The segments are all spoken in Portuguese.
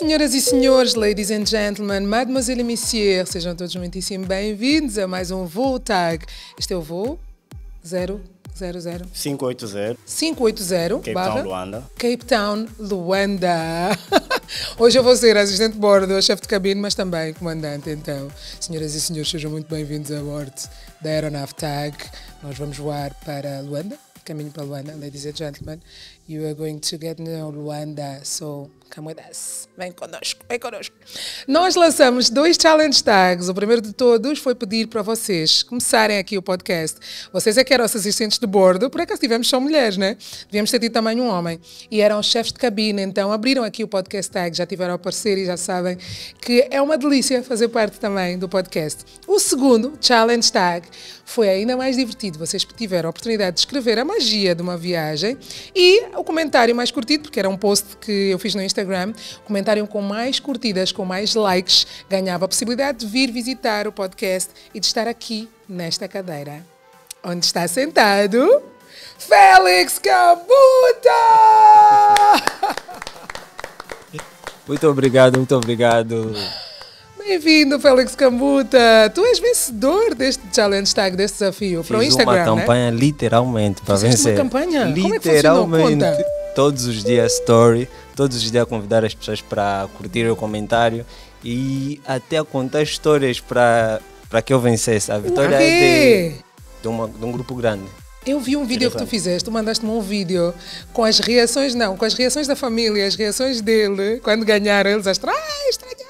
Senhoras e senhores, ladies and gentlemen, mademoiselle et monsieur, sejam todos muitíssimo bem-vindos a mais um Voo Tag. Este é o voo 000. 580. 580. Cape Town, Luanda. Cape Town, Luanda. Hoje eu vou ser assistente de bordo, chefe de cabine, mas também comandante. Então, senhoras e senhores, sejam muito bem-vindos a bordo da Aeronave Tag. Nós vamos voar para Luanda, caminho para Luanda, ladies and gentlemen. You are going to get to Luanda, so Camoedas. Vem conosco, vem conosco. Nós lançamos dois challenge tags. O primeiro de todos foi pedir para vocês começarem aqui o podcast. Vocês é que eram os assistentes de bordo, por acaso tivemos só mulheres, né? Devíamos ter tido também um homem. E eram chefes de cabine, então abriram aqui o podcast tag, já tiveram a aparecer e já sabem que é uma delícia fazer parte também do podcast. O segundo challenge tag foi ainda mais divertido. Vocês tiveram a oportunidade de escrever a magia de uma viagem e o comentário mais curtido, porque era um post que eu fiz no Instagram Instagram, com mais curtidas, com mais likes, ganhava a possibilidade de vir visitar o podcast e de estar aqui nesta cadeira. Onde está sentado? Félix Cabuta! Muito obrigado, muito obrigado. Bem-vindo, Félix Cambuta. Tu és vencedor deste challenge tag, deste desafio para o Instagram. Uma né? campanha né? literalmente para vencer. Uma campanha? Literalmente. Como é que funcionou? Conta todos os dias story, todos os dias convidar as pessoas para curtir o comentário e até contar histórias para para que eu vencesse. Então, a vitória é de, de, uma, de um grupo grande. Eu vi um vídeo que tu fizeste, tu mandaste-me um vídeo com as reações, não, com as reações da família, as reações dele, quando ganharam, eles acharam, ah, estranharam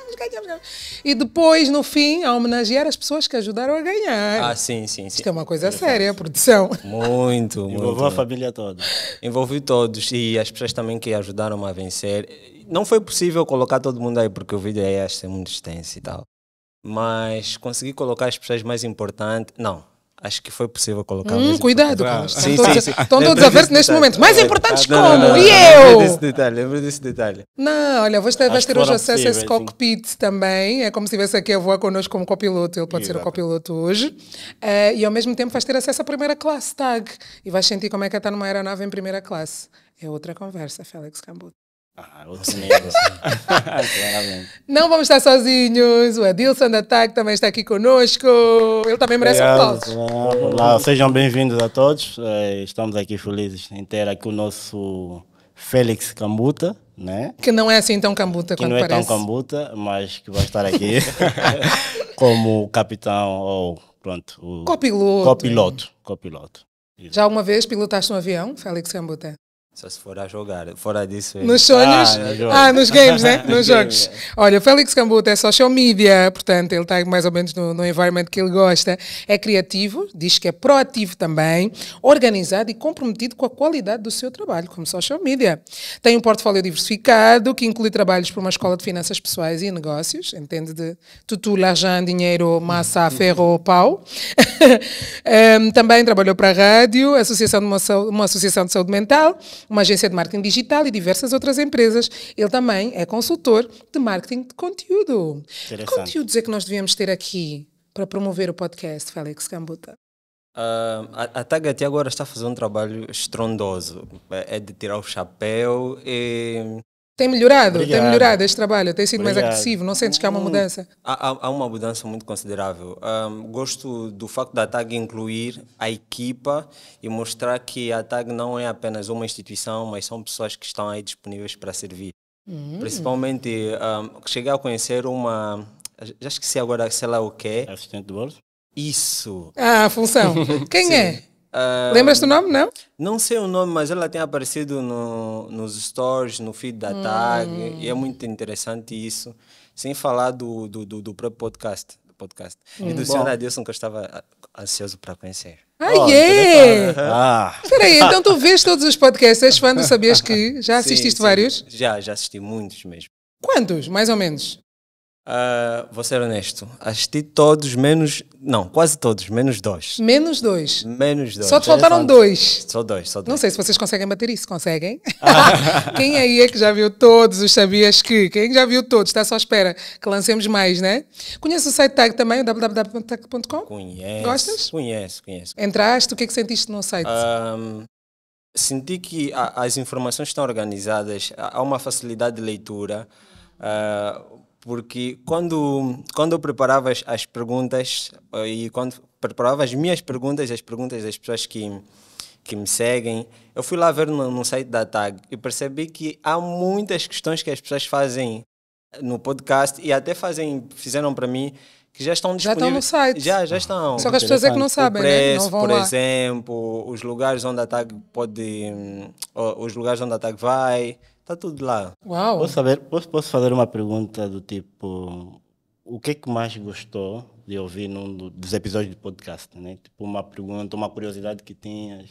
e depois, no fim, a homenagear as pessoas que ajudaram a ganhar. Ah, sim, sim, sim. Isto é uma coisa séria, a produção. Muito, muito. Envolveu a família toda. Envolvi todos e as pessoas também que ajudaram a vencer. Não foi possível colocar todo mundo aí, porque o vídeo é este é muito extenso e tal. Mas consegui colocar as pessoas mais importantes. Não, Acho que foi possível colocar. Hum, cuidado, Carlos. Ah, sim, estão sim, sim. Estão todos a ver neste momento. Mais importantes ah, como? Não, não, e eu? Lembro desse detalhe, lembro desse detalhe. Não, olha, vais ter, vais ter hoje acesso a esse cockpit também. É como se estivesse aqui a voar connosco como copiloto. Ele pode Exato. ser o copiloto hoje. Uh, e ao mesmo tempo vais ter acesso à primeira classe, tag. E vais sentir como é que é estar numa aeronave em primeira classe. É outra conversa, Félix Cambuto. Ah, outro Não vamos estar sozinhos. O Adilson da TAC também está aqui conosco. Ele também merece aplausos. Olá, sejam bem-vindos a todos. É, estamos aqui felizes em ter aqui o nosso Félix Cambuta. Né? Que não é assim tão cambuta que quanto é parece. Que não é parece. tão cambuta, mas que vai estar aqui como capitão ou, pronto, o copiloto. Copiloto, copiloto. Já uma vez pilotaste um avião, Félix Cambuta? Só se for a jogar, fora disso. Nos sonhos? Ah, ah, nos games, né? nos, jogos. É. Olha, o Félix Cambuta é social media, portanto, ele está mais ou menos no, no environment que ele gosta. É criativo, diz que é proativo também, organizado e comprometido com a qualidade do seu trabalho como social media. Tem um portfólio diversificado que inclui trabalhos para uma escola de finanças pessoais e negócios, entende de tutu, lajan, dinheiro, massa, uhum. ferro, pau. um, também trabalhou para a rádio, associação de uma, uma associação de saúde mental uma agência de marketing digital e diversas outras empresas. Ele também é consultor de marketing de conteúdo. Que conteúdos é que nós devíamos ter aqui para promover o podcast, Félix Cambuta? Uh, a, a Tag agora está a fazer um trabalho estrondoso. É de tirar o chapéu e tem melhorado, Obrigado. tem melhorado este trabalho, tem sido Obrigado. mais agressivo, não sentes que há uma hum. mudança? Há, há uma mudança muito considerável. Um, gosto do facto da TAG incluir a equipa e mostrar que a TAG não é apenas uma instituição, mas são pessoas que estão aí disponíveis para servir. Hum. Principalmente, um, cheguei a conhecer uma. Já esqueci agora, sei lá o quê. Assistente de bolso? Isso. Ah, a função. Quem é? Uh, Lembras do nome, não? Não sei o nome, mas ela tem aparecido no, nos stories, no feed da hum. tag, e é muito interessante isso. Sem falar do, do, do, do próprio podcast. Do podcast. Hum, e do hum. senhor Adilson, que eu estava ansioso para conhecer. É? Ah, oh, yeah! Espera ah. então tu vês todos os podcasts, és fã do Sabias Que? Já assististe sim, sim. vários? Já, já assisti muitos mesmo. Quantos, mais ou menos? Uh, vou ser honesto, assisti todos menos. Não, quase todos, menos dois. Menos dois? Menos dois. Só te faltaram dois. Só dois, só dois. Não sei se vocês conseguem bater isso, conseguem? quem aí é que já viu todos os Sabias Que? Quem já viu todos? Está só à espera que lancemos mais, né? Conhece o site tag também, o www.tag.com? Conheço. Gostas? Conheço, conheço. Entraste, o que é que sentiste no site? Um, senti que a, as informações estão organizadas, há uma facilidade de leitura. Uh, porque quando, quando eu preparava as, perguntas eh, e quando preparava as minhas perguntas, as perguntas das pessoas que, que me seguem, eu fui lá ver no, no site da TAG e percebi que há muitas questões que as pessoas fazem no podcast e até fazem, fizeram para mim que já estão disponíveis. Já estão no site. Já, já estão. Só que as pessoas é que não sabem, o preço, né? Não por lá. exemplo, os lugares onde a tag pode, hum, os lugares onde a tag vai, Está tudo lá. Uau! Posso, saber, posso, posso fazer uma pergunta do tipo: o que é que mais gostou de ouvir num dos episódios de podcast? Né? Tipo, uma pergunta, uma curiosidade que tinhas.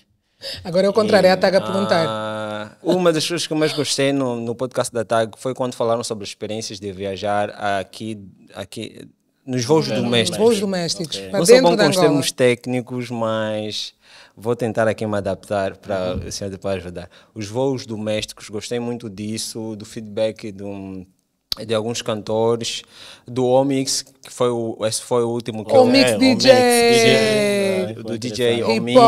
Agora eu contrarei e, a é, TAG a perguntar. Ah, uma das coisas que eu mais gostei no, no podcast da TAG foi quando falaram sobre experiências de viajar aqui, aqui nos voos domésticos. Voos domésticos. Okay. Para Não sou bom com os termos técnicos, mas vou tentar aqui me adaptar para uhum. o senhor depois ajudar. Os voos domésticos, gostei muito disso, do feedback de um de alguns cantores, do Omix, que foi o, esse foi o último que Omix, eu... É, DJ. Omix, DJ! Do DJ Omix. Um,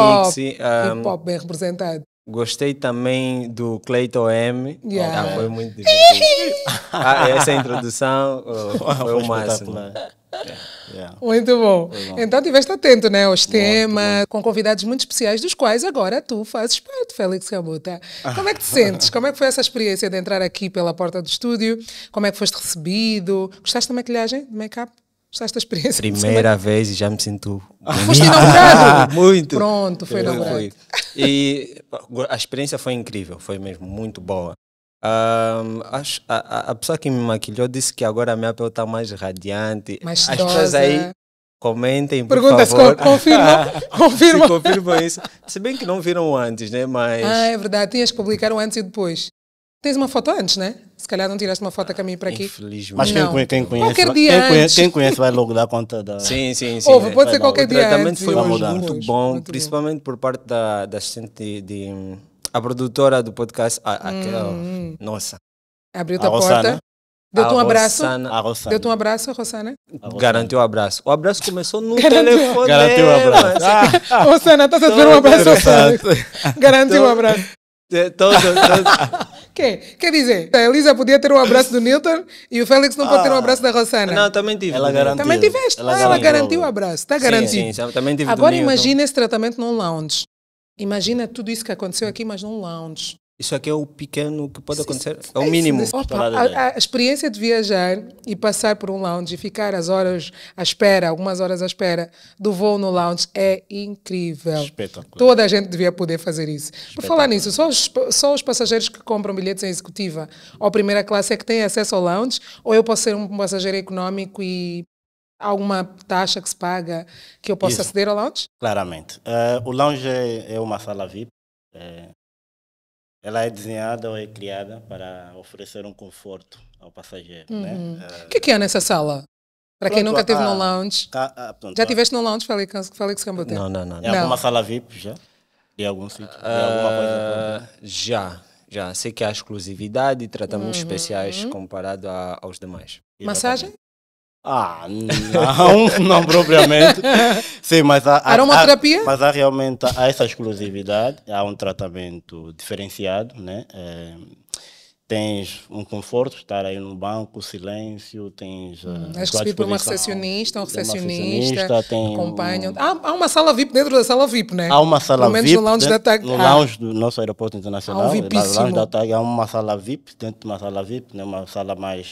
ah, Hip-hop bem representado. Gostei também do Clayton M. Yeah. Ah, foi muito divertido. ah, essa é introdução oh, foi o máximo. Yeah. É. É. Muito bom. bom. Então estiveste atento, né, aos temas, com convidados muito especiais, dos quais agora tu fazes parte, Félix Cabuta. Como é que te sentes? Como é que foi essa experiência de entrar aqui pela porta do estúdio? Como é que foste recebido? Gostaste da maquilhagem, do make-up? Gostaste da experiência? Primeira vez e já me sinto. Foste inaugurado? muito. Pronto, foi inaugurado. E a experiência foi incrível, foi mesmo muito boa. Um, ah, acho, a, a, pessoa que me maquilhou disse que agora a minha pele está mais radiante. Mais As pessoas aí comentem, por favor. Pergunta se confirma. confirma. isso. Se bem que não viram antes, né? Mas... Ah, é verdade. Tinhas que publicar antes e depois. Tens uma foto antes, né? Se calhar não tiraste uma foto a caminho para aqui. Infelizmente. Mas quem, conhece, quem, conhece, qualquer dia quem, conhece, quem conhece vai logo dar conta da. Sim, sim, sim. Ouve, é pode ser qualquer dia. O tratamento dia foi muito bom, muito principalmente bom. por parte da, da assistente de, de a produtora do podcast, a, a, hum. a, hum. nossa. Abriu a, a porta. Deu-te um abraço. Deu-te um abraço, Rosana. Garantiu o abraço. O abraço começou no Garantiu. telefone. Garantiu o abraço. Assim, ah. ah. Rosana, estás a dizer um abraço. Garantiu o abraço. É, Todo, Quer dizer, a Elisa podia ter o um abraço do Newton e o Félix não ah. pode ter o um ah. abraço da Rosana. Não, também tive. Ela garantiu. Também tiveste. Ela, ah, ela garantiu o abraço. Está garantido. Sim, sim, também tive Agora imagina esse tratamento num lounge. Imagina tudo isso que aconteceu aqui, mas num lounge. Isso aqui é o pequeno que pode acontecer, é, é o mínimo. Né? Opa, a, a, experiência de viajar e passar por um lounge e ficar as horas à espera, algumas horas à espera do voo no lounge é incrível. Espetacular. Toda a gente devia poder fazer isso. Por falar nisso, só os, só os passageiros que compram bilhetes em executiva ou primeira classe é que têm acesso ao lounge ou eu posso ser um passageiro econômico e alguma taxa que se paga que eu possa Isso. aceder ao lounge? Claramente. Uh, o lounge é, é uma sala VIP. É, eh, ela é desenhada ou é criada para oferecer um conforto ao passageiro. Né? Uhum. Né? Uh, o que, é que é nessa sala? Para quem nunca esteve no lounge. A, a, ah, pronto, já estiveste no lounge, falei o Félix Cambote? Não, não, não. É não. alguma sala VIP já? Em algum sítio? Ah, já, já. Sei que há exclusividade e tratamentos uhum. especiais comparado a, aos demais. Massagem? Ah, não, não propriamente. Sim, mas há, há, aromaterapia? Há, mas há realmente há essa exclusividade, há um tratamento diferenciado, né? É, tens um conforto, estar aí no banco, silêncio, tens... Eh, hum, és recebido por uma recepcionista, um recepcionista, tem Um... Há, há, uma sala VIP dentro da sala VIP, né? Há uma sala Pelo menos VIP no lounge, dentro, da no ah. lounge do nosso aeroporto internacional, há um lounge da TAG, há é uma sala VIP, dentro de uma sala VIP, né? uma sala mais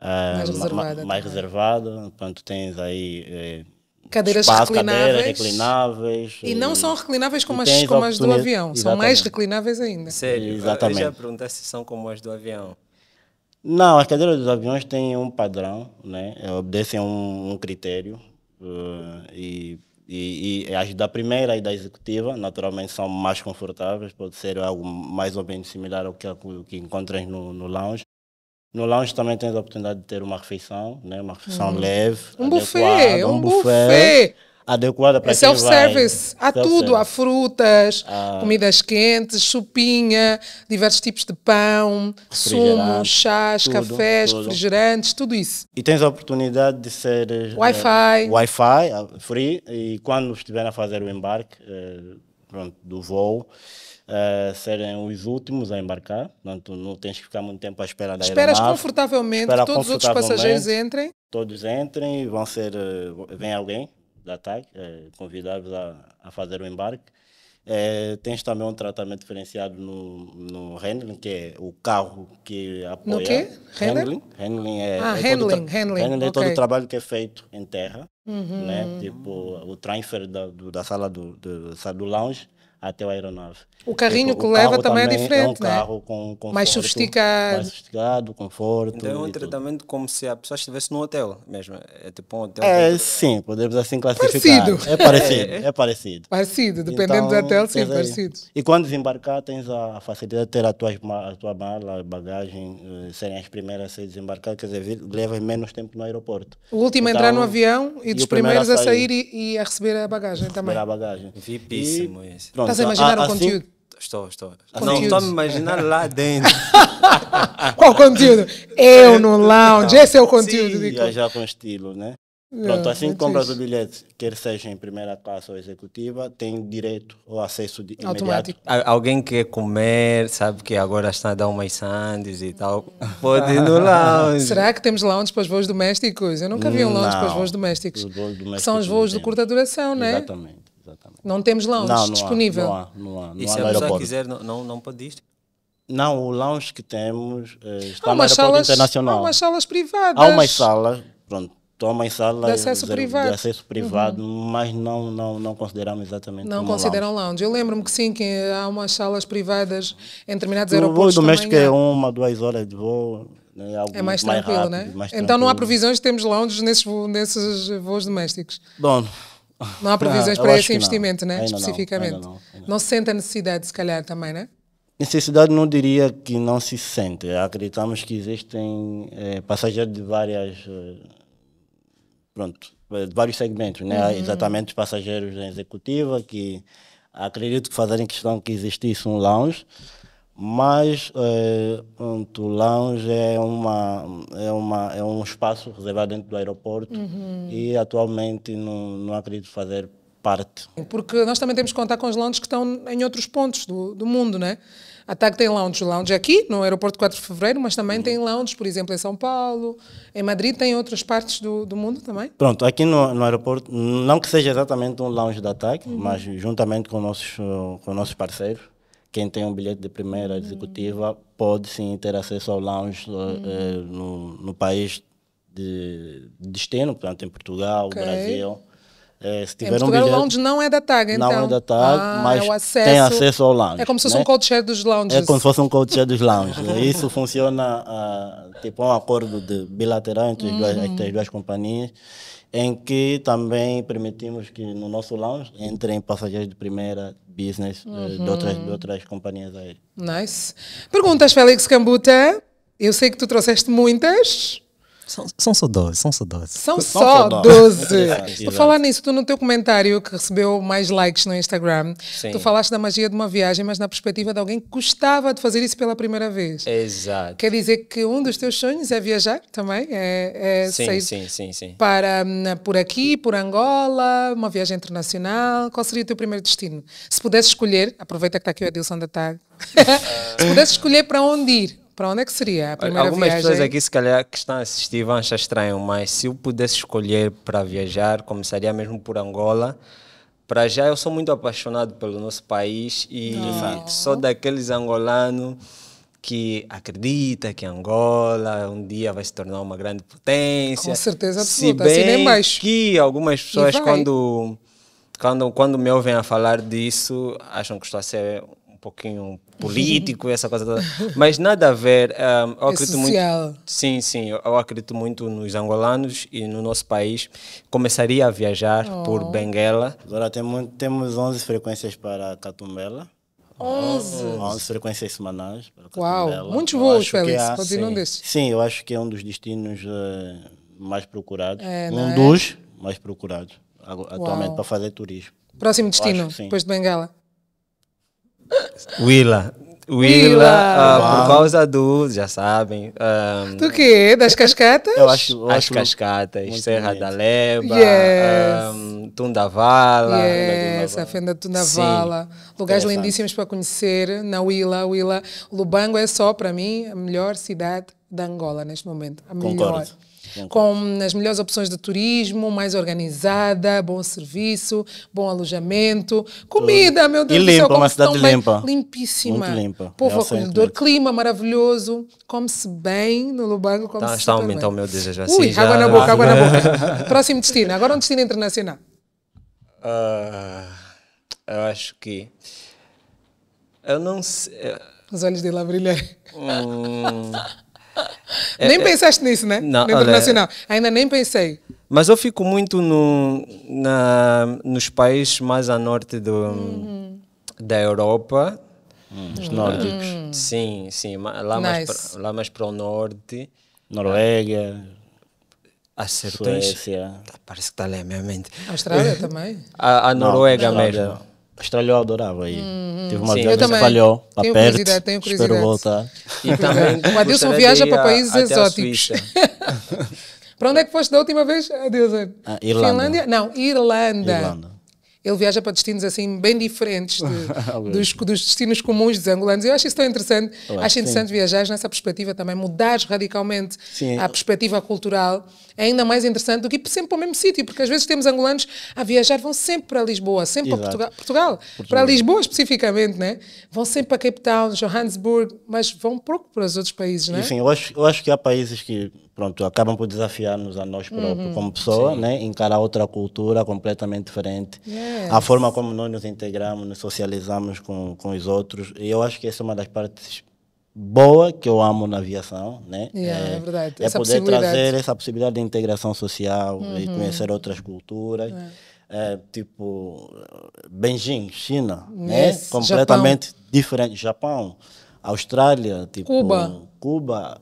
ah, reservada, mais reservada. Portanto, tens aí eh, cadeiras espaço, reclináveis. Cadeiras reclináveis. E, não eh, são reclináveis como as, como as do avião, exatamente. são mais reclináveis ainda. Sério, exatamente. eu já perguntei se são como as do avião. Não, as cadeiras dos aviões têm um padrão, né? É, obedecem um, um critério. Uh, e, e, e, as da primeira e da executiva, naturalmente, são mais confortáveis, pode ser algo mais ou menos similar ao que, que encontras no, no lounge no lounge também tens a oportunidade de ter uma refeição, né? uma refeição uhum. leve, um adequada, buffet, um, um buffet. buffet adequada para é self-service. Há self é tudo, há frutas, ah. comidas quentes, chupinha, diversos tipos de pão, sumos, chás, tudo, cafés, tudo. refrigerantes, tudo isso. E tens a oportunidade de ser eh, Wi-Fi, Wi-Fi ah, free e quando estiver a fazer o embarque eh, pronto, do voo uh, serem os últimos a embarcar. Portanto, não tens que ficar muito tempo à espera da Esperas aeronave. confortavelmente Espera que todos os outros passageiros entrem? Todos entrem, vão ser, eh, vem alguém da TAG, uh, convidar-vos a, a fazer o embarque. Eh, tens também um tratamento diferenciado no, no handling, que é o carro que apoia. No quê? Handling? Handling é, ah, é handling, todo, handling. handling é todo o trabalho que é feito em terra, uhum. né? Tipo, o transfer da, do, da sala do, do, do lounge até o aeronave. O carrinho tipo, que leva também é diferente, é um é? carro né? com conforto, mais sofisticado. Mais sofisticado, conforto. Então é um tratamento tudo. como se a pessoa estivesse num hotel mesmo. É tipo um hotel. É, sim, podemos assim classificar. Parecido. É parecido, é, é parecido. Parecido, dependendo então, do hotel, sim, parecido. E quando desembarcar, tens a facilidade de ter a tua, a tua mala, bagagem, eh, serem as primeiras a ser desembarcadas, quer dizer, levas menos tempo no aeroporto. O último então, a entrar no então, avião e, e dos primeiros a sair, a sair e, e, a receber a bagagem também. Receber a bagagem. Vipíssimo e, isso. Pronto, Estás a ah, imaginar a, ah, o assim, conteúdo? Estou, estou. Conteúdo. Não, estou a imaginar lá dentro. Qual conteúdo? Eu no lounge, esse é o conteúdo. Sim, viajar é com estilo, né? Pronto, ah, assim que é compras o bilhete, quer seja em primeira classe ou executiva, tem direito ao acesso de imediato. Automático. Alguém quer comer, sabe que agora está a dar umas sandes e tal, pode ir no lounge. Será que temos lounge para os voos domésticos? Eu nunca vi um lounge não, para os voos domésticos. Os voos domésticos são os voos de curta duração, né? Exatamente. Não temos lounge não, não disponível. Há, não há, não há. Não e se a pessoa quiser, não, não, pode isto? Não, o lounge que temos eh, está há no aeroporto salas, internacional. Há umas salas privadas. Há umas salas, pronto, há em salas de acesso zero, privado, de acesso privado uhum. mas não, não, não consideramos exatamente Não consideram lounge. lounge. Eu lembro-me que sim, que há umas salas privadas em determinados aeroportos O voo do México é uma, duas horas de voo. Né, é, algo é mais tranquilo, mais rápido, né? Mais então tranquilo. não há previsões de termos lounges nesses, nesses voos domésticos? Bom, Não há previsões para esse investimento, não. né? Ainda Especificamente. Não, ainda ainda não, se sente a necessidade, se calhar, também, né? Necessidade não diria que não se sente. Acreditamos que existem é, passageiros de várias. Eh, pronto, eh, de vários segmentos, né? Uhum. Exatamente passageiros da executiva que acredito que fazerem questão que existisse um lounge mas é, o lounge é, uma, é, uma, é um espaço reservado dentro do aeroporto uhum. e atualmente não, não acredito fazer parte. Porque nós também temos que contar com os lounges que estão em outros pontos do, do mundo, né? A TAG tem lounge, lounge aqui no aeroporto 4 de Fevereiro, mas também uhum. tem lounge, por exemplo, em São Paulo, em Madrid, tem outras partes do, do mundo também? Pronto, aqui no, no aeroporto, não que seja exatamente um lounge da TAG, uhum. mas juntamente com nossos, com nossos parceiros, quem tem um bilhete de primeira uhum. executiva pode sim ter acesso ao lounge eh, uhum. Eh, no, no país de destino, portanto, em Portugal, okay. Brasil. É, se é, tiver é, um bilhete, o lounge não é da TAG, então. Não é então. da TAG, ah, mas é acesso, tem acesso ao lounge. É como se fosse né? um co-chair dos lounges. É como se fosse um co-chair dos lounges. Né? Isso funciona uh, tipo é um acordo de bilateral entre, uhum. as duas, uhum. as duas companhias, em que também permitimos que no nosso lounge entrem passageiros de primeira, business, eh, uhum. de, outras, de outras companhias aéreas. Nice. Perguntas, Félix Cambuta? Eu sei que tu trouxeste muitas. São, são só 12, são só 12. São, são só 12. 12. falar nisso, tu no teu comentário que recebeu mais likes no Instagram, Sim. tu falaste da magia de uma viagem, mas na perspectiva de alguém que gostava de fazer isso pela primeira vez. Exato. Quer dizer que um dos teus sonhos é viajar também? É, é sim, sair sim, sim, sim. Para, hum, por aqui, por Angola, uma viagem internacional. Qual seria o teu primeiro destino? Se pudesse escolher, aproveita que está aqui o Edilson da Tag. Se pudesse escolher para onde ir, para onde é que seria a primeira Algumas viagem? pessoas aqui, se calhar, que estão a assistir vão achar estranho, mas se eu pudesse escolher para viajar, começaria mesmo por Angola. Para já, eu sou muito apaixonado pelo nosso país e oh. sou daqueles angolanos que acredita que Angola um dia vai se tornar uma grande potência. Com certeza absoluta, se assim bem assim que algumas pessoas quando, quando, quando me ouvem a falar disso acham que estou a ser pouquinho político, essa coisa toda. Mas nada a ver. Um, eu é acredito social. muito. Sim, sim. Eu, acredito muito nos angolanos e no nosso país. Começaria a viajar oh. por Benguela. Agora temos, temos 11 frequências para Catumbela. 11. 11 frequências semanais para Catumbela. Uau, muitos voos, Félix. Continuam é assim. desses. Sim, eu acho que é um dos destinos uh, mais procurados. É, um é? dos mais procurados atualmente Uau. para fazer turismo. Próximo destino, depois de Bengala. Willa. Willa, uh, por causa do, já sabem. Um, ah, do quê? Das cascatas? Eu acho, eu as cascatas, Serra bonito. da Leba, yes. um, ah, Tundavala. Yes, a fenda de Tundavala. Sim. Lugares é, lindíssimos para conhecer na Willa. Willa. Lubango é só, para mim, a melhor cidade da Angola neste momento. A melhor. Concordo com as melhores opções de turismo, mais organizada, bom serviço, bom alojamento, comida, tudo. meu Deus e do limpa, céu. uma cidade limpa. Bem, limpíssima. Muito limpa. Povo acolhedor, clima maravilhoso, come-se bem no Lubango, come-se tá, Está a aumentar o meu desejo assim. Ui, já... água na boca, água na boca. Próximo destino, agora um destino internacional. Uh, eu acho que. Eu não sei. Os olhos dele a brilhar. Hum... É, nem é. pensaste nisso, né? Não, no internacional. É. Ainda nem pensei. Mas eu fico muito no, na, nos países mais a norte do, uhum. da Europa. Hum, os nórdicos. Hum. Sim, sim. Lá, nice. mais pra, lá mais para o norte. Noruega. Ah, acertou Suécia. Tá, parece que está ali a minha mente. A Austrália também? A, a Noruega Não, mesmo. Australia hum, hum. eu adorava e hum, tive uma viagem que falhou tenho perto, curiosidade, tenho curiosidade. espero voltar. E também o Adilson viaja para países exóticos. para onde é que foste da última vez, Adilson? Ah, Irlanda. Finlândia? Não, Irlanda. Irlanda ele viaja para destinos assim bem diferentes de, ah, dos, dos, destinos comuns dos angolanos. Eu acho isso tão interessante. Olá, acho interessante viajar nessa perspectiva também, mudar radicalmente sim. a perspectiva cultural. É ainda mais interessante do que ir sempre para o mesmo sítio, porque às vezes temos angolanos a viajar, vão sempre para Lisboa, sempre Exato. para Portugal, Portugal, Portugal, para Lisboa especificamente, né? vão sempre para Cape Town, Johannesburg, mas vão pouco para os outros países, né? Sim, eu acho, eu acho que há países que pronto, acabam por desafiar-nos a nós próprios uhum, como pessoa, né? encarar outra cultura completamente diferente. Yeah. A forma como nós nos integramos, nos socializamos com, com os outros. E eu acho que essa é uma das partes boa que eu amo na aviação, né? Yeah, é, é, verdade. É essa poder trazer essa possibilidade de integração social uhum. e conhecer outras culturas. É, é tipo Beijing, China, né? yes, né? completamente Japão. diferente. Japão, Austrália, tipo Cuba, Cuba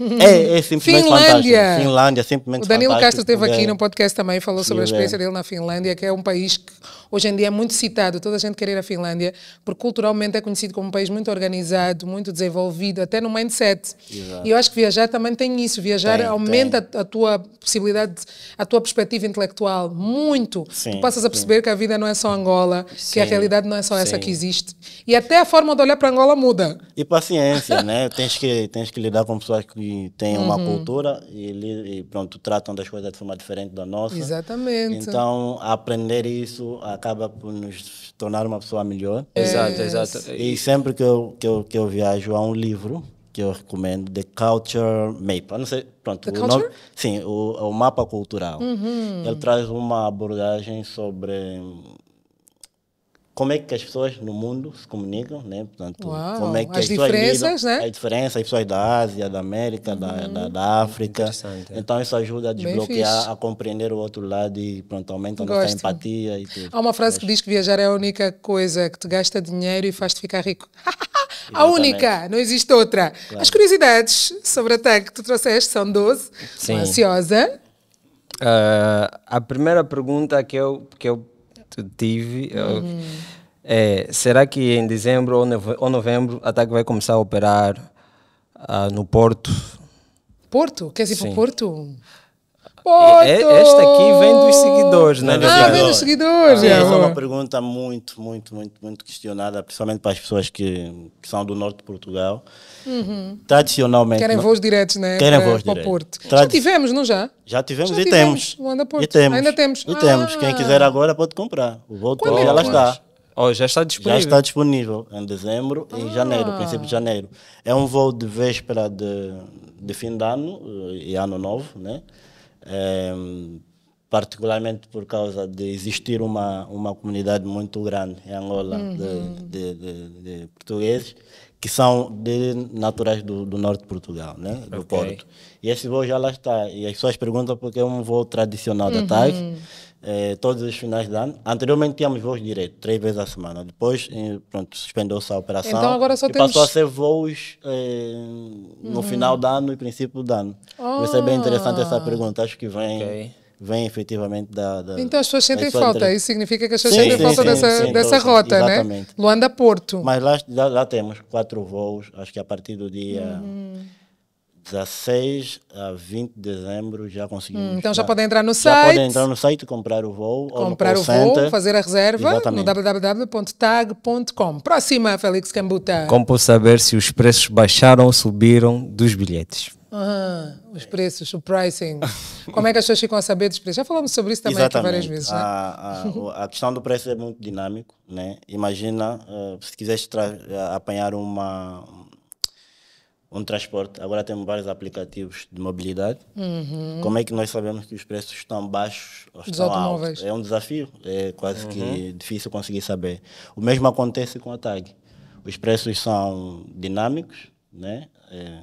é, é simplesmente Finlândia. fantástico. Finlândia, é simplesmente O Danilo Castro esteve é. aqui no podcast também, falou sobre a é. experiência dele na Finlândia, que é um país que hoje em dia é muito citado, toda a gente quer ir à Finlândia, porque culturalmente é conhecido como um país muito organizado, muito desenvolvido, até no mindset. Exato. E eu acho que viajar também tem isso, viajar tem, aumenta tem. a tua possibilidade, a tua perspectiva intelectual, muito. Sim, tu passas a perceber sim. que a vida não é só Angola, sim, que a realidade não é só essa que existe. E até a forma de olhar para Angola muda. E paciência, né? Tens que, tens que lidar com pessoas que e tem uma uhum. cultura e, e, pronto tratam das coisas de forma diferente da nossa exatamente então aprender isso acaba por nos tornar uma pessoa melhor é. exato yes. exato e sempre que eu, que eu que eu viajo há um livro que eu recomendo The Culture Map não sei pronto The o culture? nome, sim o, o mapa cultural uhum. ele traz uma abordagem sobre como é que as pessoas no mundo se comunicam, né? Portanto, Uau, como é que as, as diferenças, lidam, né? As diferenças, as pessoas da Ásia, da América, da, uhum. da, da, África. É. Então isso ajuda a desbloquear, a compreender o outro lado e pronto, aumenta a nossa empatia e tudo. Há uma frase que diz que viajar é a única coisa que te gasta dinheiro e faz-te ficar rico. a única, não existe outra. Claro. As curiosidades sobre a TAG que tu trouxeste são 12. Sim. Ansiosa. Uh, a primeira pergunta que eu, que eu tive. Uhum. É, será que em dezembro ou novembro a TAC vai começar a operar uh, no Porto? Porto? Queres ir para o Porto? Poto! É, esta aqui vem dos seguidores, não né, verdade? Ah, vem dos seguidores. Ah, é uma pergunta muito, muito, muito, muito questionada, principalmente para as pessoas que, que são do norte de Portugal. Uhum. Tradicionalmente. Querem voos diretos, né? Querem para, voos diretos. Porto. já tivemos, não já? Já tivemos já e tivemos. temos. Porto. E temos. Ainda temos. E temos. Ah. Quem quiser agora pode comprar. O voo todo é já lá está. Oh, já está disponível? Já está disponível em dezembro e ah. em janeiro, princípio de janeiro. É um voo de véspera de, de fim de ano eh, e ano novo, né? é, particularmente por causa de existir uma, uma comunidade muito grande em Angola uhum. de, de, de, de, portugueses que são de naturais do, do norte de Portugal, né? do okay. Porto. E esse voo já lá está. E as pessoas perguntam porque é um voo tradicional uhum. da TAG eh, todos os finais de ano. Anteriormente tínhamos voos direto, três vezes a semana. Depois, eh, pronto, suspendeu-se a operação. Então agora só e temos... passou a ser voos eh, no uhum. final do ano e princípio do ano. Ah. bem interessante essa ah. pergunta, acho que vem... Okay vem efetivamente da, da. então as pessoas sentem falta, entre... isso significa que as pessoas sim, sentem sim, falta sim, dessa, dessa então, rota, né? exatamente. né? Luanda Porto. Mas lá, lá, lá, temos quatro voos, acho que a partir do dia. Uhum. 16 a 20 de dezembro já conseguimos. Hum, então já podem entrar no já site. Já podem entrar no site, comprar o voo. Comprar o voo, fazer a reserva Exatamente. no www.tag.com. Próxima, Félix Cambuta. Como posso saber se os preços baixaram ou subiram dos bilhetes? Ah, os preços, o pricing. Como é que as pessoas ficam a saber dos preços? Já falamos sobre isso também várias vezes. Né? A, a, a, questão do preço é muito dinâmico. Né? Imagina, uh, se quiseres eh, apanhar uma um transporte. Agora temos vários aplicativos de mobilidade. Uhum. Como é que nós sabemos que os preços estão baixos ou estão Dos altos? É um desafio, é quase uhum. que difícil conseguir saber. O mesmo acontece com a TAG. Os preços são dinâmicos, né? É,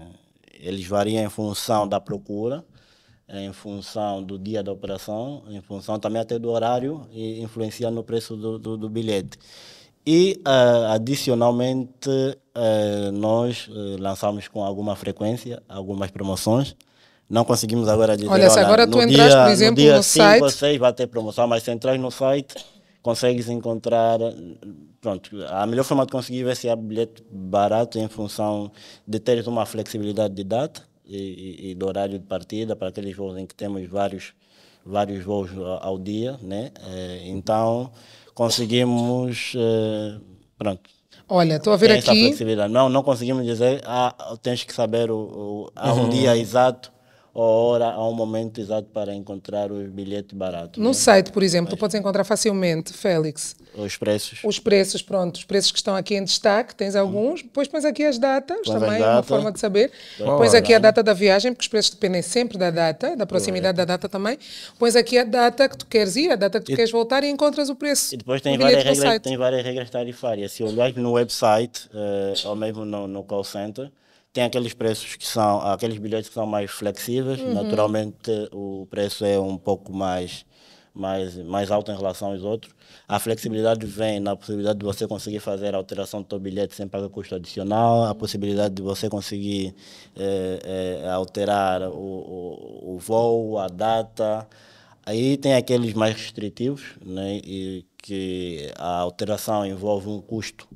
eles variam em função da procura, é, em função do dia da operação, em função também até do horário, e influencia no preço do, do, do bilhete. E uh, adicionalmente uh, nós uh, lançamos com alguma frequência algumas promoções. Não conseguimos agora dizer. Olha, se agora tu entras, por exemplo, no, dia no cinco site. Ou 6 vai ter promoção, mas se entras no site, consegues encontrar. Pronto, a melhor forma de conseguir ver se há é bilhete barato em função de teres uma flexibilidade de data e, e, e do horário de partida para aqueles voos em que temos vários, vários voos ao dia, né? Então conseguimos. Uh, pronto. Olha, estou a ver Tem aqui. Não, não conseguimos dizer, ah, tens que saber o, o, há um uhum. dia exato ou hora, há um momento exato para encontrar o bilhete barato? No né? site, por exemplo, Mas... tu podes encontrar facilmente, Félix. Os preços? Os preços, pronto. Os preços que estão aqui em destaque, tens alguns. Depois pões aqui as datas, também é data. uma forma de saber. Põe pões aqui a data da viagem, porque os preços dependem sempre da data, da proximidade Correto. da data também. Pões aqui a data que tu queres ir, a data que tu e... queres voltar e encontras o preço. E depois tem, várias regras, tem várias regras tarifárias. Se olhar no website, uh, ou mesmo no, no call center, tem aqueles preços que são, aqueles bilhetes que são mais flexíveis, uhum. naturalmente o preço é um pouco mais, mais, mais alto em relação aos outros. A flexibilidade vem na possibilidade de você conseguir fazer a alteração do seu bilhete sem pagar custo adicional, a possibilidade de você conseguir é, é, alterar o, o, o voo, a data. Aí tem aqueles mais restritivos, né, e que a alteração envolve um custo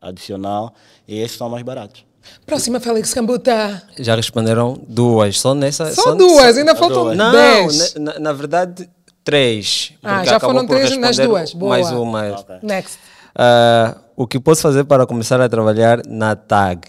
adicional, e esses são mais baratos. Próxima, Félix Cambuta. Já responderam duas, só nessa. Só, só duas, só, ainda faltam Não, dez. Na, na, verdade, três. Ah, já foram três nas duas. Boa. Mais uma. Okay. Next. Uh, o que posso fazer para começar a trabalhar na TAG?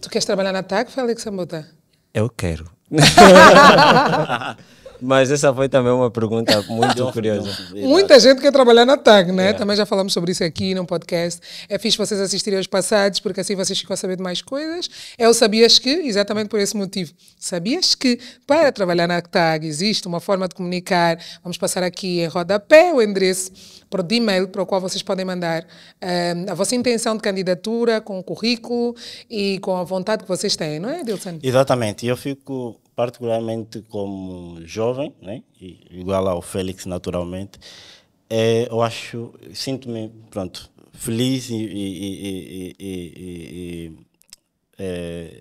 Tu queres trabalhar na TAG, Félix Cambuta? Eu quero. Mas essa foi também uma pergunta muito curiosa. Muita gente quer trabalhar na TAG, né? É. Também já falamos sobre isso aqui no podcast. É fixe vocês assistirem aos passados, porque assim vocês ficam a saber de mais coisas. Eu é Sabias Que, exatamente por esse motivo. Sabias que para trabalhar na TAG existe uma forma de comunicar. Vamos passar aqui em rodapé o endereço para o e-mail para o qual vocês podem mandar um, ehm, a vossa intenção de candidatura, com o currículo e com a vontade que vocês têm, não é, Dilson? Exatamente. Eu fico particularmente como jovem, né? igual ao Félix naturalmente, é, eu acho, sinto-me, pronto, feliz e, e, e, e é,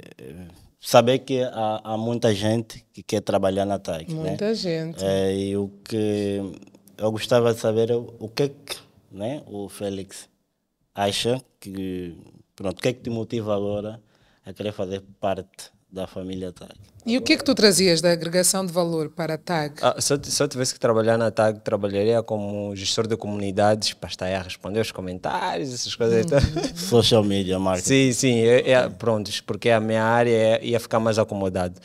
saber que há, há, muita gente que quer trabalhar na TAG. Né? Muita né? gente. É, e o que eu gostava de saber o que é que né, o Félix acha que. Pronto, o que é que te motiva agora a querer fazer parte da família TAG? E o que é que tu trazias da agregação de valor para a TAG? Ah, se, eu, se, eu, tivesse que trabalhar na TAG, trabalharia como gestor de comunidades para estar aí a responder os comentários, essas coisas. Uhum. Social media, marketing. Sim, sim, é, é pronto, porque a minha área é, ia ficar mais acomodado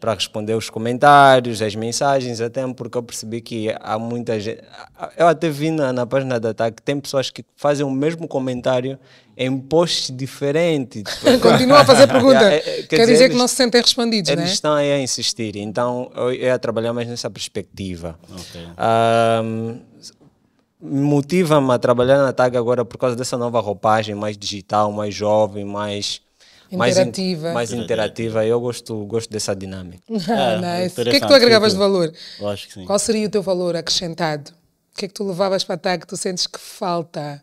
para responder os comentários, as mensagens, até porque eu percebi que há muita gente. Eu até vi na, na página da TAC que tem pessoas que fazem o mesmo comentário em posts diferentes. Continua a fazer pergunta. É, é, quer, quer, dizer, dizer eles, que não se sentem respondidos, é? Eles né? estão aí a insistir. Então, eu ia trabalhar mais nessa perspectiva. Okay. Um, Motiva-me a trabalhar na TAG agora por causa dessa nova roupagem mais digital, mais jovem, mais Interativa. Mais, in, mais interativa. Eu gosto, gosto dessa dinâmica. é, nice. O que é que tu agregavas de valor? Eu acho que sim. Qual seria o teu valor acrescentado? O que é que tu levavas para a TAG que tu sentes que falta?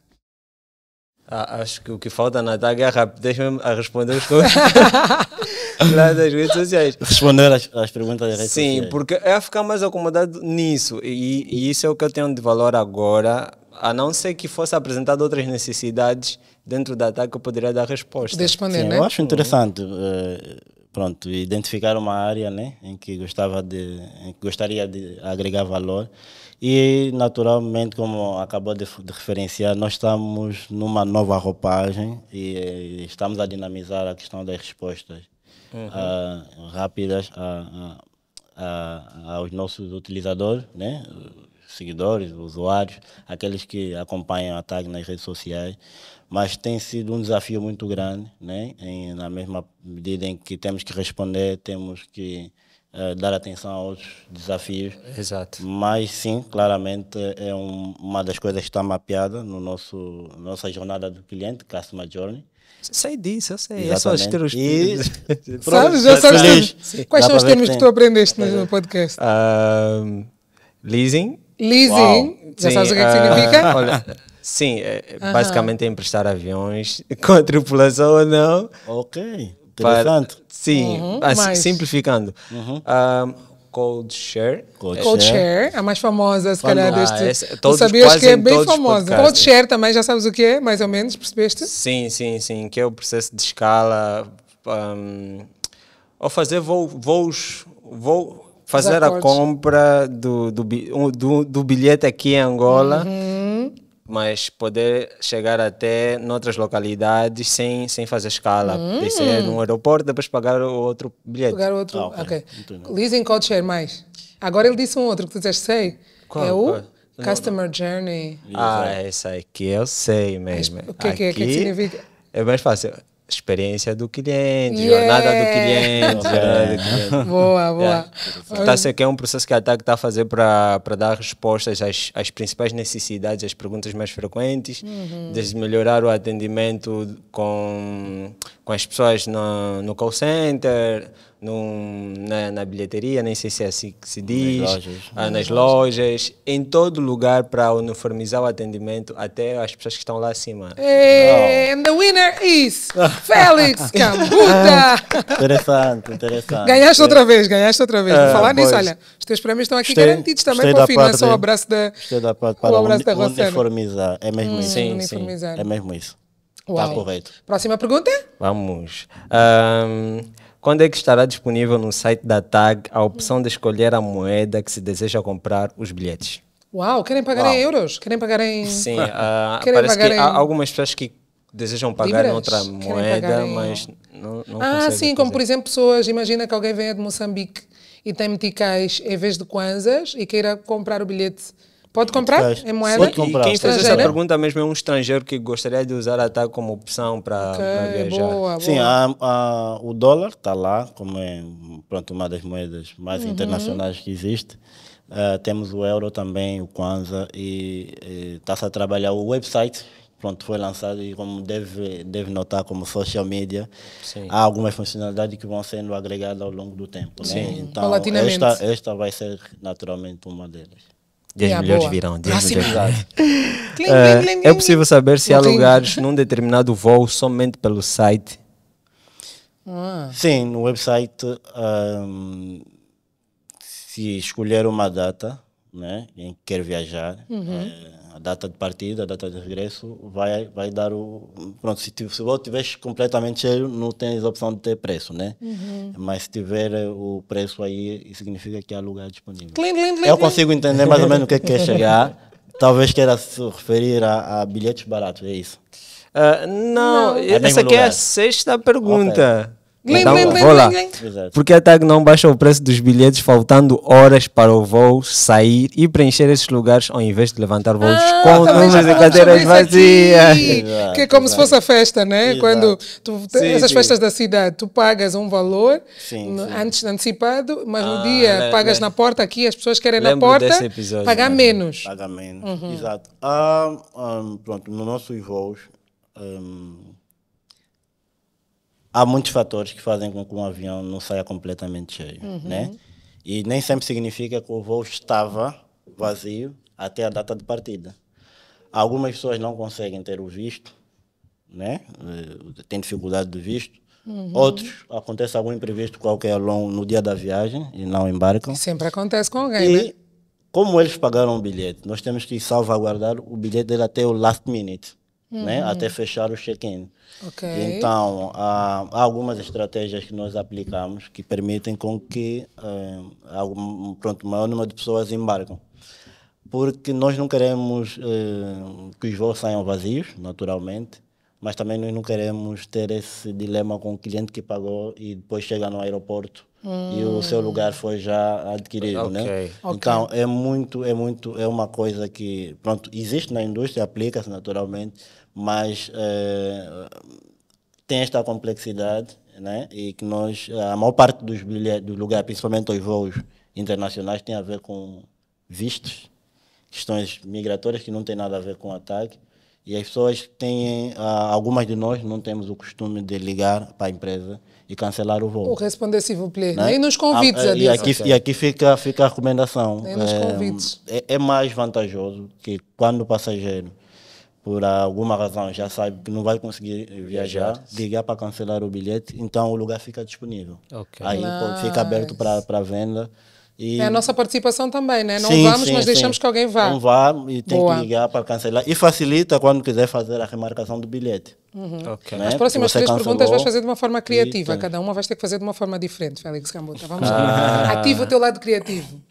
Ah, acho que o que falta na TAG é a rapidez a responder as coisas lá das redes sociais. Responder às, às perguntas das redes sim, sociais. porque é ficar mais acomodado nisso. E, e isso é o que eu tenho de valor agora a não ser que fosse apresentado outras necessidades dentro da DAC, eu poderia dar resposta. né? Eu acho interessante, uh, pronto, identificar uma área né, em que gostava de, que gostaria de agregar valor e naturalmente, como acabou de, de, referenciar, nós estamos numa nova roupagem e, e eh, estamos a dinamizar a questão das respostas uhum. uh, rápidas a, a, a, aos nossos utilizadores, né? seguidores, usuários, aqueles que acompanham a TAG nas redes sociais, mas tem sido um desafio muito grande, né? Em, na mesma medida em que temos que responder, temos que uh, dar atenção a outros desafios. Exato. Mas sim, claramente é um, uma das coisas que está mapeada no nosso nossa jornada do cliente, Customer Journey. Sei disso, eu sei. Exatamente. É só os termos. E... Sabes? Já é sabes Quais Dá são os termos que tu aprendeste no podcast? Ah, leasing, Leasing, Uau. já sim, sabes o que, é que ah, significa? Olha, sim, uh é, é -huh. basicamente é emprestar aviões com tripulação ou não. Ok, interessante. Para, sim, uh uhum. -huh, assim, simplificando. Uh -huh. um, Cold Share. Cold, Cold Share, a mais famosa, se calhar, deste. Ah, essa, todos, sabias que é bem famosa. Cold Share também, já sabes o que é, mais ou menos, percebeste? Sim, sim, sim, que é o processo de escala. Um, ao fazer voo, voos. Voo, fazer a compra do, do, do, do, bilhete aqui em Angola, uhum. mas poder chegar até noutras localidades sem, sem fazer escala. Uhum. É Descer ser num aeroporto, depois pagar o outro bilhete. Pagar o outro, ah, ok. okay. Leasing code share mais. Agora ele disse um outro que tu disseste, sei. Qual? É o... Customer Journey. Ah, essa aqui eu sei mesmo. O que, é que, é que significa? É mais fácil experiência do cliente, yeah. jornada do cliente. jornada do é. cliente. boa, é. boa. Yeah. ser que é um processo que a TAC está a fazer para dar respostas às, às principais necessidades, às perguntas mais frequentes, uhum. desde melhorar o atendimento com, com as pessoas no, no call center, num, na, na, bilheteria, nem sei se é assim que se diz, nas lojas, ah, nas lojas em todo lugar para uniformizar o atendimento, até as pessoas que estão lá acima. And oh. the winner is Félix Cambuta! interessante, interessante. Ganhaste outra é. vez, ganhaste outra vez. Por uh, é, falar nisso, olha, os teus prémios estão aqui garantidos também com a finança, o abraço da, da parte para abraço da uniformizar, é mesmo hum, isso. Sim, sim, é mesmo isso. está correto. Próxima pergunta? Vamos. Um, quando é que estará disponível no site da TAG a opção de escolher a moeda que se deseja comprar os bilhetes? Uau, querem pagar Uau. em euros? Querem pagar em. Sim, uh, querem parece que em... há algumas pessoas que desejam pagar Libras? em outra moeda, em... mas não, não Ah, sim, fazer. como por exemplo pessoas, imagina que alguém venha de Moçambique e tem meticais em vez de kwanzas e queira comprar o bilhete Pode comprar em é moeda? Pode comprar. E quem fez essa pergunta mesmo é um estrangeiro que gostaria de usar a TAC como opção para okay, viajar. Boa, Sim, boa. A, a, o dólar está lá, como é pronto, uma das moedas mais uhum. internacionais que existe. Uh, temos o euro também, o Kwanza, e está-se a trabalhar o website pronto, foi lançado e como deve, deve notar como social media, Sim. há algumas funcionalidades que vão sendo agregadas ao longo do tempo. Né? Então, esta, esta vai ser naturalmente uma delas. Dias yeah, boa. virão. Dias melhores. mulheres. é possível saber se há lugares num determinado voo somente pelo site? Ah. Sim, no website, um, se escolher uma data né, em que quer viajar, uhum. é, a data de partida, a data de regresso, vai, vai dar o. Pronto, se, se o estiver completamente cheio, não tens a opção de ter preço, né? Uhum. Mas se tiver eh, o preço aí, eh, significa que há lugar disponível. Clim, clim, clim, Eu consigo entender mais ou menos o que é que quer chegar. Talvez queira se referir a, a bilhetes baratos, é isso. Uh, não, não, essa é aqui lugar. é a sexta pergunta. Okay. Glim, então, glim, olá. Porque a TAG não baixa o preço dos bilhetes faltando horas para o voo sair e preencher esses lugares ao invés de levantar voos ah, com números e cadeiras vazias? que é como exato. se fosse a festa, né? Exato. Quando tu, sim, essas sim. festas da cidade, tu pagas um valor sim, antes antecipado, mas ah, no dia pagas na porta aqui, as pessoas querem na porta episódio, pagar né? menos. Pagar menos, uhum. exato. Ah, um, ah, pronto, nos nossos voos. Um, há muitos fatores que fazem com que um avião não saia completamente cheio, uhum. né? E nem sempre significa que o voo estava vazio até a data de partida. Algumas pessoas não conseguem ter o visto, né? Eh, Tem dificuldade do visto. Uhum. Outros, acontece algum imprevisto qualquer longo, no dia da viagem e não embarcam. Sempre acontece com alguém, e, né? como eles pagaram o bilhete, nós temos que salvaguardar o bilhete dele até o last minute. Né? uhum. né? até fechar o check-in. Okay. Então, há, algumas estratégias que nós aplicamos que permitem com que uh, algum, pronto, maior número de pessoas embarquem porque nós não queremos eh, que os voos saiam vazios, naturalmente, mas também nós não queremos ter esse dilema com o cliente que pagou e depois chega no aeroporto hum. e o seu hum. lugar foi já adquirido, né? okay. né? Okay. Então é muito, é muito, é uma coisa que pronto existe na indústria, aplica-se naturalmente, mas é, tem esta complexidade, né? E que nós, a maior parte dos bilhetes, do lugar, principalmente os voos internacionais, tem a ver com vistos, questões migratórias que não tem nada a ver com ataque. E as pessoas têm, algumas de nós não temos o costume de ligar para a empresa e cancelar o voo. Ou responder se vous plaît. Né? Ah, é, e nos convites ah, a, e aqui, okay. e aqui fica, fica a recomendação. Nem nos é, convites. É, é mais vantajoso que quando o passageiro por alguma razão já sabe que não vai conseguir viajar, ligar para cancelar o bilhete, então o lugar fica disponível. Okay. Aí nice. fica aberto para venda. E... É a nossa participação também, né? Não sim, vamos, sim, mas deixamos que alguém vá. Não vá e tem Boa. que ligar para cancelar. E facilita quando quiser fazer a remarcação do bilhete. Uhum. Okay. Né? As próximas três perguntas vais fazer de uma forma criativa. E... Cada uma vais ter que fazer de uma forma diferente, Félix Gambuta. Vamos Ah. Ativa o teu lado criativo.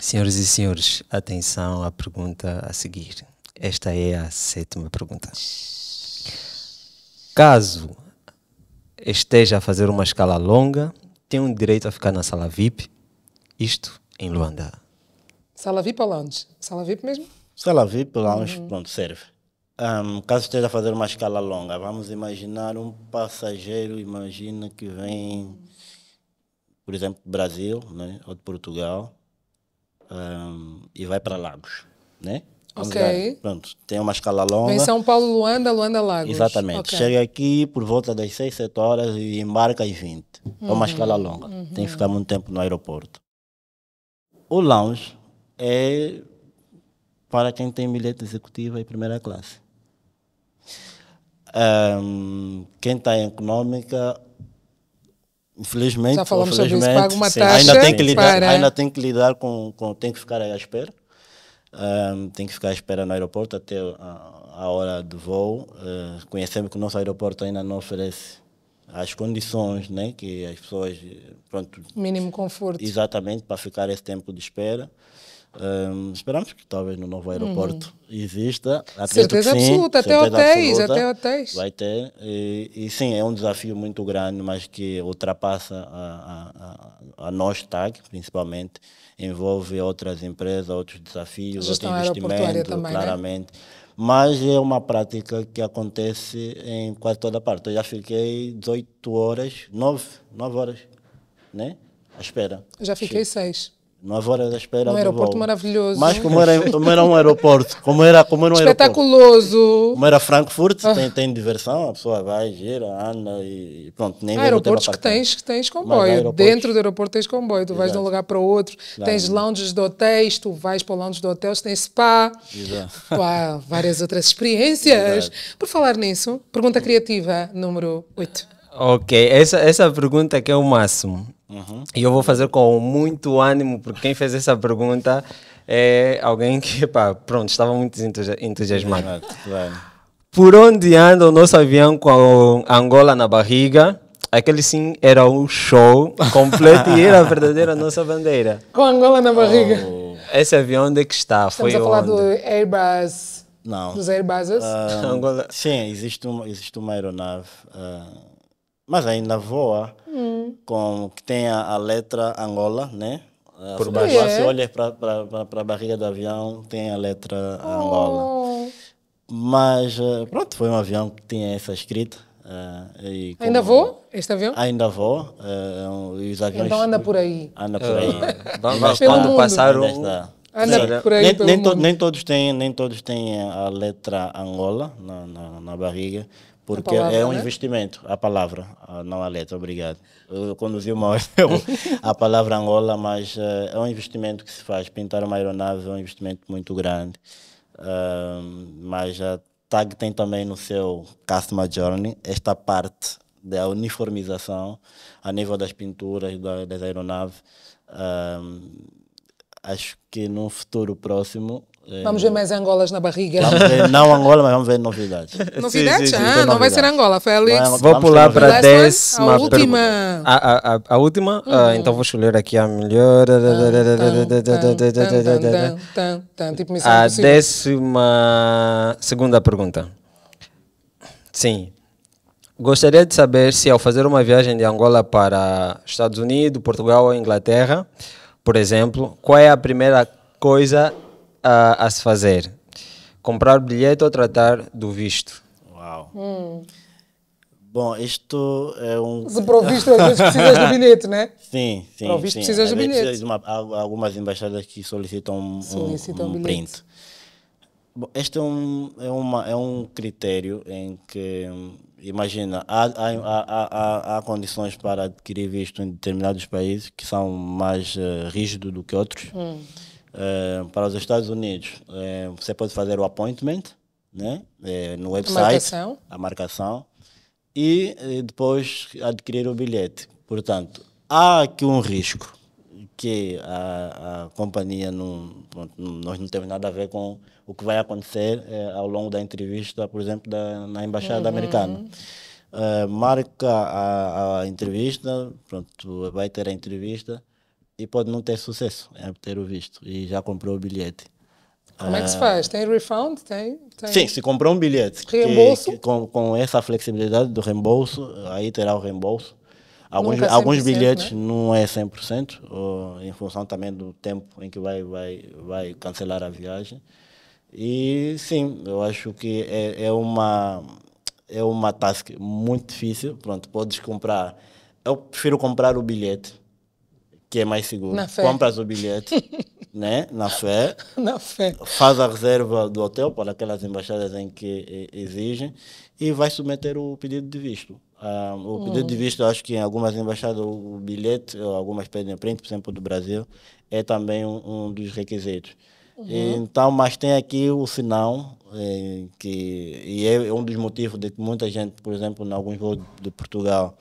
Senhoras e senhores, atenção à pergunta a seguir. Esta é a sétima pergunta. Caso esteja a fazer uma escala longa, tem o direito a ficar na sala VIP, isto em Luanda. Sala VIP ou lounge? Sala VIP mesmo? Sala VIP, lounge, uhum. pronto, serve. Um, caso esteja a fazer uma escala longa, vamos imaginar um passageiro, imagina que vem, por exemplo, do Brasil, né, ou de Portugal, um, e vai para Lagos, né? Ok. Pronto, tem uma escala longa. Em São Paulo, Luanda, Luanda, Lagos. Exatamente. Okay. Chega aqui por volta das 6, 7 horas e embarca às 20. Uhum. É uma uhum. escala longa. Uhum. Tem que uhum. ficar muito tempo no aeroporto. O lounge é para quem tem bilhete executivo e primeira classe. Um, quem está em econômica infelizmente, Já falamos infelizmente, sobre isso, paga uma taxa ainda tem que lidar, para... ainda tem que lidar com, com tem que ficar à espera. Um, que ficar à espera no aeroporto até a, ah, a hora do voo. Uh, ah, conhecemos que o nosso aeroporto ainda não oferece as condições né, que as pessoas. Pronto, Mínimo conforto. Exatamente, para ficar esse tempo de espera. Um, esperamos que talvez no novo aeroporto uhum. exista. Certeza sim, absoluta, até hotéis, absoluta, até hotéis. Vai ter. E, e, sim, é um desafio muito grande, mas que ultrapassa a, a, a, a nós, TAG, principalmente envolve outras empresas, outros desafios, outros investimentos, também, né? claramente. Né? Mas é uma prática que acontece em quase toda parte. Eu já fiquei 18 horas, 9, 9 horas, né? À espera. já fiquei 6. 9 horas da espera. Um aeroporto maravilhoso. Mas como era, como era um aeroporto, como era, como era um Espetaculoso. Aeroporto. Como era Frankfurt, ah. tem, tem diversão, a pessoa vai, gira, anda e pronto. Nem há aeroportos que tens, que tens comboio. Dentro do aeroporto tens comboio, tu Exato. vais de um lugar para o outro, Exato. tens lounges de hotéis, tu vais para o lounge de hotéis, tens spa, Pá, várias outras experiências. Exato. Por falar nisso, pergunta criativa número 8. Ok, essa, essa pergunta que é o máximo. Uhum. E eu vou fazer com muito ânimo, porque quem fez essa pergunta é alguém que, pá, pronto, estava muito entusiasmado. Por onde anda o nosso avião com a Angola na barriga? Aquele sim era um show completo e era a verdadeira nossa bandeira. Com a Angola na barriga. Oh. Esse avião onde é que está? Estamos Foi a falar onde? do Airbus. Não. Dos Airbuses? Uh, Angola. Sim, existe uma, existe uma aeronave. Uh, mas ainda voa, hum. com, que tem a, a letra Angola, né? Por baixo. É. Se olha para a barriga do avião, tem a letra oh. Angola. Mas eh, pronto, foi um avião que tinha essa escrita. Uh, ainda voa este avião? Ainda voa. Uh, os aviões então anda por aí. Anda por aí. Vamos uh, passar Anda por aí nem, nem, to, nem, todos têm, nem todos têm a letra Angola na, na, na barriga, porque palavra, é um né? investimento, a palavra, ah, não a letra, obrigado. Eu conduzi mal a palavra Angola, mas eh, é um investimento que se faz. Pintar uma aeronave é um investimento muito grande. mas a TAG tem também no seu Customer Journey esta parte da uniformização a nível das pinturas das aeronaves. acho que num futuro próximo eh, vamos ver mais Angolas na barriga. não Angola, mas vamos ver novidades. Novidades? Sim, ah, sim, sim. Ah, não vai ser Angola, Félix. vou pular para a décima. A última. A, a, a última? Hum. Ah, então vou escolher aqui a melhor. Tipo a décima segunda pergunta. Sim. Gostaria de saber se ao fazer uma viagem de Angola para Estados Unidos, Portugal ou Inglaterra, por exemplo, qual é a primeira coisa a, a se fazer? Comprar bilhete ou tratar do visto? Uau. Hum. Bom, isto é um. Se provisto, às vezes precisas do bilhete, né? Sim, sim. Provisto, sim. precisas do bilhete. Uma, algumas embaixadas que solicitam, solicitam um, um, print. Bom, este é um, é, uma, é um critério em que, imagina, há, há, há, há, condições para adquirir visto em determinados países que são mais eh, rígidos do que outros. Hum para os Estados Unidos, você pode fazer o appointment né? É, no website, marcação. a marcação, e, eh, depois adquirir o bilhete. Portanto, há aqui um risco que a, a companhia não, nós não temos nada a ver com o que vai acontecer eh, ao longo da entrevista, por exemplo, da, na embaixada uhum. americana. marca a, a entrevista, pronto, vai ter a entrevista e pode não ter sucesso em é obter o visto e já comprou o bilhete. Como é que se ah, faz? Tem refund? Tem, tem... Sim, se comprou um bilhete reembolso? Que, que, com, com essa flexibilidade do reembolso, aí terá o reembolso. Alguns, é alguns bilhetes né? não é 100%, ou, em função também do tempo em que vai, vai, vai cancelar a viagem. E sim, eu acho que é, é, uma, é uma task muito difícil. Pronto, podes comprar. Eu prefiro comprar o bilhete que é mais seguro. Na fé. Compras o bilhete, né? Na fé. Na fé. Faz a reserva do hotel para aquelas embaixadas em que eh, exigem e vai submeter o pedido de visto. Ah, o pedido hum. de visto, acho que em algumas embaixadas o bilhete, algumas pedem print, por exemplo, do Brasil, é também um, um dos requisitos. Uhum. Então, mas tem aqui o sinal, eh, que, e é um dos motivos de que muita gente, por exemplo, em alguns voos de Portugal,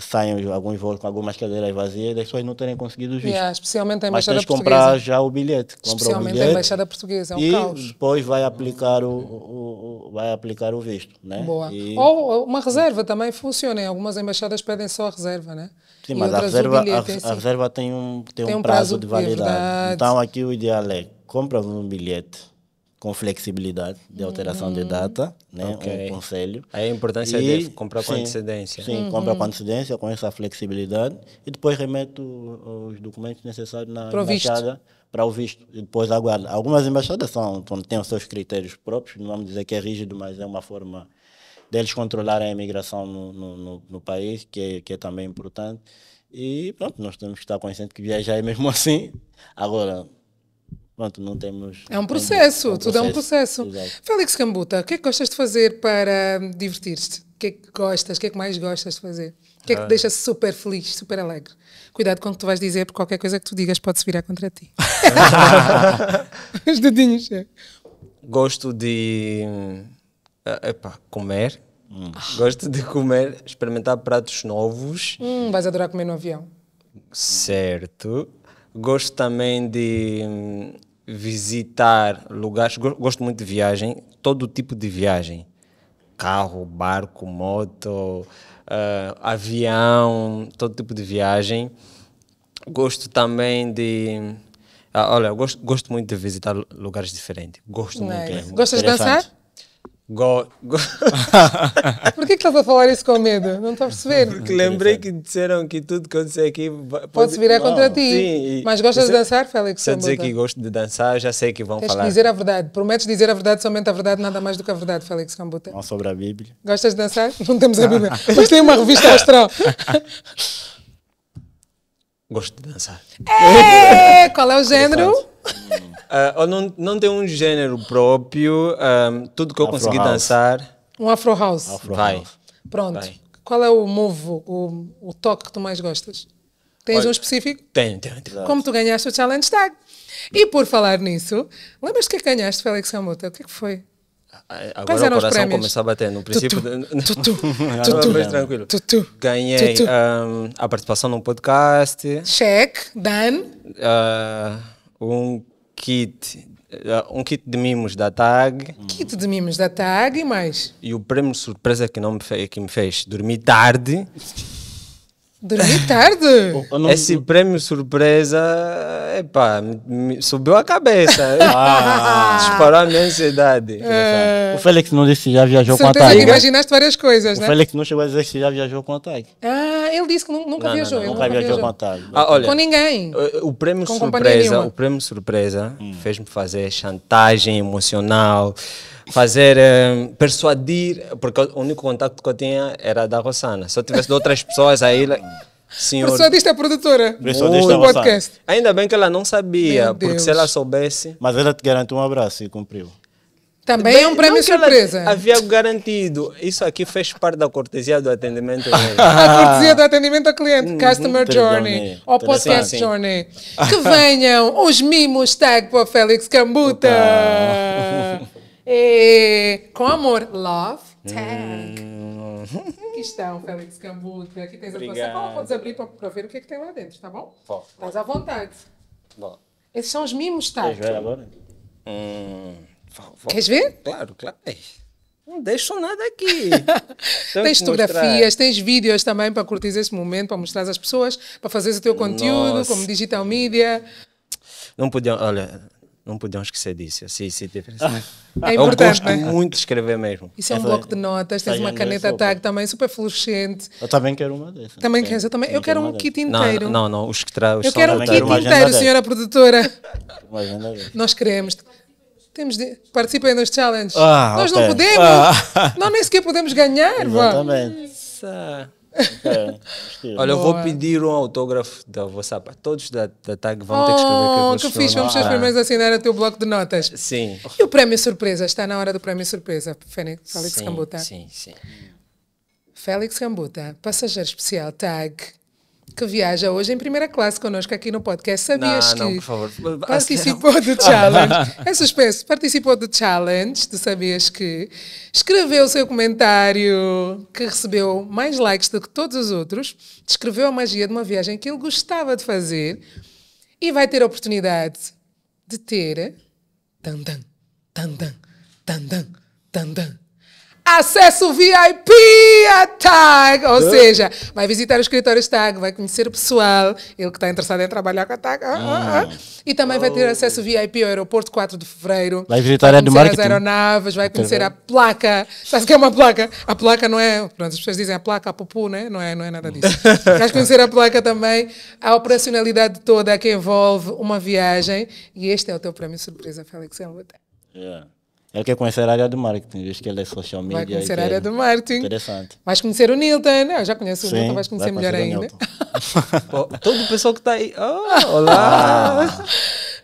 saem alguns voos com algumas cadeiras vazias, as pessoas não terem conseguido os Yeah, especialmente a Embaixada Mas tens Portuguesa. comprar já o bilhete. Especialmente o bilhete, a Embaixada Portuguesa, é um e caos. depois vai aplicar o, o, o, vai aplicar o visto. Né? Boa. E... Ou uma reserva também funciona. Algumas embaixadas pedem só a reserva, né? Sim, e mas a reserva, bilhete, a, assim. a, reserva tem um, tem, tem um prazo, prazo, de validade. É então aqui o ideal é compra um bilhete com flexibilidade de alteração uhum. de hum. data, né? Okay. Um conselho. a importância e, é de comprar sim, com antecedência. Sim, uhum. compra com antecedência, com essa flexibilidade. E depois remeto os documentos necessários na Pro embaixada para o visto. E depois aguardo. Algumas embaixadas são, têm os seus critérios próprios, não vamos dizer que é rígido, mas é uma forma deles controlarem a imigração no, no, no, no país, que é, que é também importante. E pronto, nós temos que estar conscientes que viajar é mesmo assim. Agora, pronto, não temos. É um processo, é um tudo processo. é um processo. Exato. Félix Cambuta, o que é que gostas de fazer para divertir-te? O que é que gostas? O que é que mais gostas de fazer? O que é que te ah. deixa super feliz, super alegre? Cuidado com o que tu vais dizer, porque qualquer coisa que tu digas pode se virar contra ti. Os dedinhos. É. Gosto de. Ah, epá, comer. Hum. Gosto de comer, experimentar pratos novos. Hum, vais adorar comer no avião. Certo. Gosto também de hum, visitar lugares, gosto muito de viagem, todo tipo de viagem. Carro, barco, moto, uh, avião, todo tipo de viagem. Gosto também de. Ah, olha, gosto, gosto muito de visitar lugares diferentes. Gosto nice. muito. É Gostas de dançar? Go... Go... Por que estás a falar isso com medo? Não estou a perceber. Porque lembrei que disseram que tudo que acontece aqui pode, pode virar é contra ti. Sim, mas gostas de dançar, Félix? Se eu dizer que gosto de dançar, já sei que vão falar. Que dizer a verdade. Prometes dizer a verdade, somente a verdade, nada mais do que a verdade, Félix Cambuta. Não sobre a Bíblia. Gostas de dançar? Não temos a Bíblia. mas tem uma revista astral. Gosto de dançar. É, qual é o género? Uh, ah, eu não, não tenho um género próprio. Um, ah, tudo que eu Afro consegui house. dançar. Um Afro House. Afro Vai. House. Pronto. Vai. Qual é o move, o, o toque que tu mais gostas? Tens um específico? Tenho, tenho, tenho. Como tu ganhaste o Challenge Tag. E por falar nisso, lembras-te que ganhaste, Félix Camuta? O que, é que foi? Ah, agora Quais eram o coração começou a bater. No princípio, tutu, tutu, tranquilo. Tutu, Ganhei tutu. Um, a participação num podcast. Check, Dan. Uh, um kit, eh, um kit de mimos da TAG. Kit de mimos da TAG e mais. E o prêmio surpresa que, não me, fez, que me fez dormir tarde. Dormir tarde? Esse prêmio surpresa, epá, me, me subiu a cabeça. ah. a minha ansiedade. É. O Félix não disse que já viajou Certeza com a TAG. imaginaste várias coisas, o né? O Félix não chegou a dizer que já viajou com a TAG. Ah ele disse que nunca não, viajou. Não, não, nunca viajou à vontade. Ah, olha, com ninguém. Eh, o prêmio com surpresa, o prémio surpresa hum. fez-me fazer chantagem emocional, fazer um, eh, persuadir, porque o único contato que eu tinha era da Rosana Se eu tivesse de outras pessoas aí, senhor. Persuadista é produtora. do podcast. Ainda bem que ela não sabia, porque se ela soubesse. Mas ela te garantiu um abraço e cumpriu. Também Bem, é um prêmio surpresa. Havia garantido. Isso aqui fez parte da cortesia do atendimento. a cortesia do atendimento ao cliente, hum, Customer Journey, ou Podcast Journey. Que venham os mimos tag para Félix Cambuta. e, com amor, love tag. Hum. Aqui estão, Félix Cambuta. Aqui tens Obrigado. a tua Podes abrir para ver o que é que tem lá dentro, tá bom? Estás à vontade. Bom. Esses são os mimos tag. Queres ver agora? Hum. Queres ver? Claro, claro. Não deixo nada aqui. tens fotografias, tens vídeos também para curtir esse momento, para mostrar às pessoas, para fazer o teu conteúdo Nossa. como digital media. Não podiam, olha, não podiam esquecer disso. Assim, se é importante, Eu gosto é? muito de escrever mesmo. Isso é um bloco de notas, tens uma caneta tag também super fluorescente. Eu também quero uma dessas. Também queres, eu também. Eu quero um kit inteiro. Não, não, não os que trazem. Eu quero um kit inteiro, senhora produtora. Nós queremos. Temos de, participem nos challenges. Ah, Nós okay. não podemos. Ah. Não, nem sequer podemos ganhar. Exatamente. Okay. Olha, eu vou pedir um autógrafo da vossa para Todos da, da TAG vão oh, ter que oh, escrever que, que fixe, vamos ser os primeiros a assinar o teu bloco de notas. Ah, sim. E o prémio surpresa? Está na hora do prémio surpresa, Félix sim, Cambuta. Sim, sim. Félix Cambuta, passageiro especial TAG que viaja hoje em primeira classe conosco aqui no podcast. Sabias não, que não, por favor. participou do challenge? É suspenso. Participou do challenge, tu sabias que escreveu o seu comentário que recebeu mais likes do que todos os outros, descreveu a magia de uma viagem que ele gostava de fazer e vai ter a oportunidade de ter tandan, tandan, tandan, tandan, Acesso VIP a TAG! Ou seja, vai visitar os escritórios TAG, vai conhecer o pessoal, ele que está interessado em trabalhar com a TAG. Ah, ah, ah. ah. E também oh. vai ter acesso VIP ao aeroporto 4 de fevereiro. Vai visitar vai a marketing. as aeronaves, vai conhecer a placa. Sabe o que é uma placa? A placa não é. Pronto, as pessoas dizem a placa, a pupu, né? não é? Não é nada disso. Vais conhecer a placa também, a operacionalidade toda que envolve uma viagem. E este é o teu prémio surpresa, Félix Elbota. Yeah. Ele quer conhecer a área do marketing, visto que ele é social media. Vai conhecer a área do marketing. Interessante. Vais conhecer o Nilton, né? eu já conheço o Newton, Nilton, vais conhecer, conhecer melhor ainda. todo o pessoal que está aí. Oh, olá! Ah.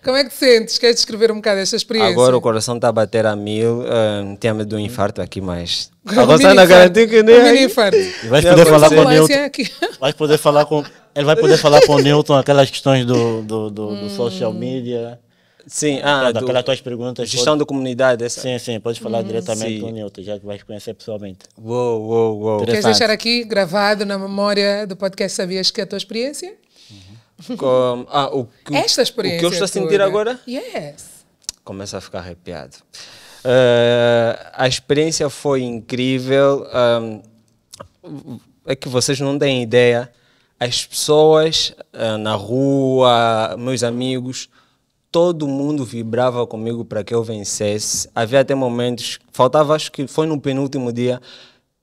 Como é que te sentes? Queres descrever um bocado esta experiência? Agora o coração está a bater a mil. Um, tinha medo de um infarto aqui, mas. Agora está na que nem. Um infarto. Vais poder, falar com o Newton, é vais poder falar com. Ele vai poder falar com o Newton aquelas questões do, do, do, do hum. social media. Sim, ah, tá, daquelas tuas perguntas. Gestão pode... da comunidade, essa. Sim, sim, podes falar hum, diretamente sim. com o Nilton, já que vais conhecer pessoalmente. Uou, uou, uou. Queres deixar aqui gravado na memória do podcast Sabias que é a tua experiência? Uhum. Com, ah, o que, Esta experiência. O que eu estou a sentir né? agora? Yes. Começa a ficar arrepiado. Uh, a experiência foi incrível. Um, é que vocês não têm ideia. As pessoas uh, na rua, meus amigos, todo mundo vibrava comigo para que eu vencesse. Havia até momentos, faltava, acho que foi no penúltimo dia,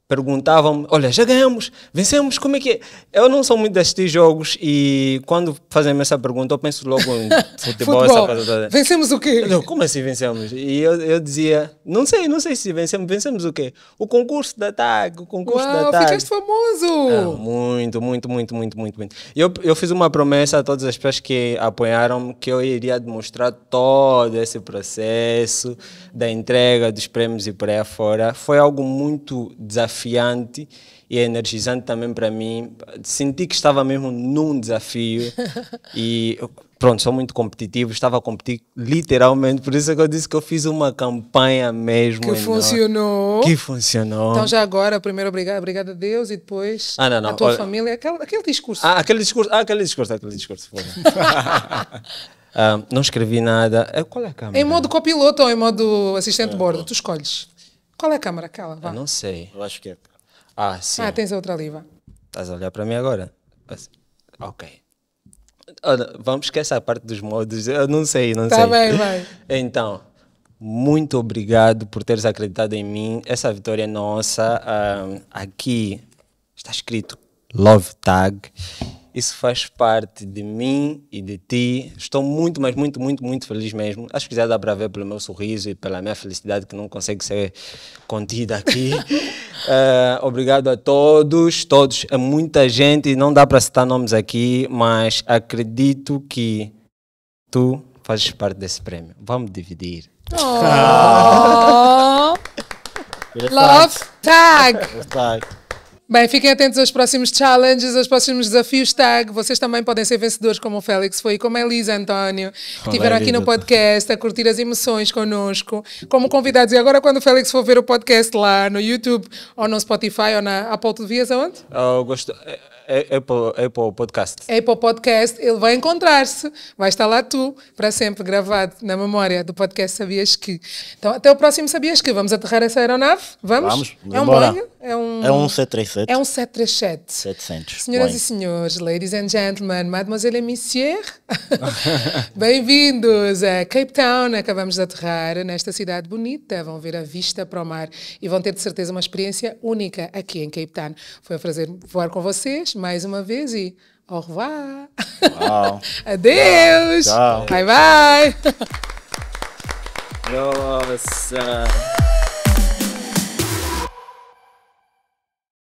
perguntavam olha, já ganhamos, vencemos, como é que é? Eu não sou muito destes jogos e quando fazem essa pergunta eu penso logo em futebol. futebol. Coisa, vencemos o quê? como assim vencemos? E eu, eu dizia, não sei, não sei se vencemos, vencemos o quê? O concurso da TAG, o concurso Uau, da TAG. ficaste famoso! Ah, muito, muito, muito, muito, muito, muito. Eu, eu fiz uma promessa a todas as pessoas que apoiaram que eu iria demonstrar todo esse processo da entrega dos prêmios e por aí afora. Foi algo muito desafiador desafiante e é energizante também para mim. Senti que estava mesmo num desafio e pronto, sou muito competitivo, estava a competir literalmente, por isso é que eu disse que eu fiz uma campanha mesmo. Que funcionou. Que funcionou. Então já agora, primeiro obrigado, obrigado a Deus e depois ah, não, não. a tua Olha, família, aquele, aquele discurso. Ah, aquele discurso, ah, aquele discurso, aquele discurso. Ah, não escrevi nada. Ah, qual é a câmera? Em modo copiloto ou em modo assistente de bordo, tu escolhes. Qual é a câmara aquela? Vá. Eu não sei. Eu acho que é. Ah, sim. Ah, tens outra ali, vá. Estás a olhar para mim agora? Ok. Olha, vamos esquecer a parte dos modos. Eu não sei, não tá sei. Tá bem, vai. Então, muito obrigado por teres acreditado em mim. Essa vitória é nossa. Um, ah, aqui está escrito Love Tag. Isso faz parte de mim e de ti. Estou muito, mas muito, muito, muito feliz mesmo. Acho que já dá para ver pelo meu sorriso e pela minha felicidade que não consegue ser contida aqui. uh, obrigado a todos, todos. É muita gente, não dá para citar nomes aqui, mas acredito que tu fazes parte desse prêmio. Vamos dividir. Oh. Love tag. Bem, fiquem atentos aos próximos challenges, aos próximos desafios tag. Vocês também podem ser vencedores como o Félix foi, como a Elisa António, que estiveram aqui no podcast a curtir as emoções conosco, como convidados. E agora, quando o Félix for ver o podcast lá no YouTube, ou no Spotify, ou na Apple TV, aonde? onde? gosto. É, é, é Apple, Apple Podcast. Apple Podcast, ele vai encontrar-se, vai estar lá tu, para sempre gravado na memória do podcast Sabias Que. Então, até o próximo Sabias Que. Vamos aterrar essa aeronave? Vamos? Vamos, é um banho. É um, é um 737. É um 737. 700. Senhoras Bem. e senhores, ladies and gentlemen, mademoiselle et monsieur, bem-vindos a Cape Town. Acabamos de aterrar nesta cidade bonita. Vão ver a vista para o mar e vão ter de certeza uma experiência única aqui em Cape Town. Foi um prazer voar com vocês mais uma vez e au revoir. Uau. Adeus. Tchau. Bye bye. Nossa.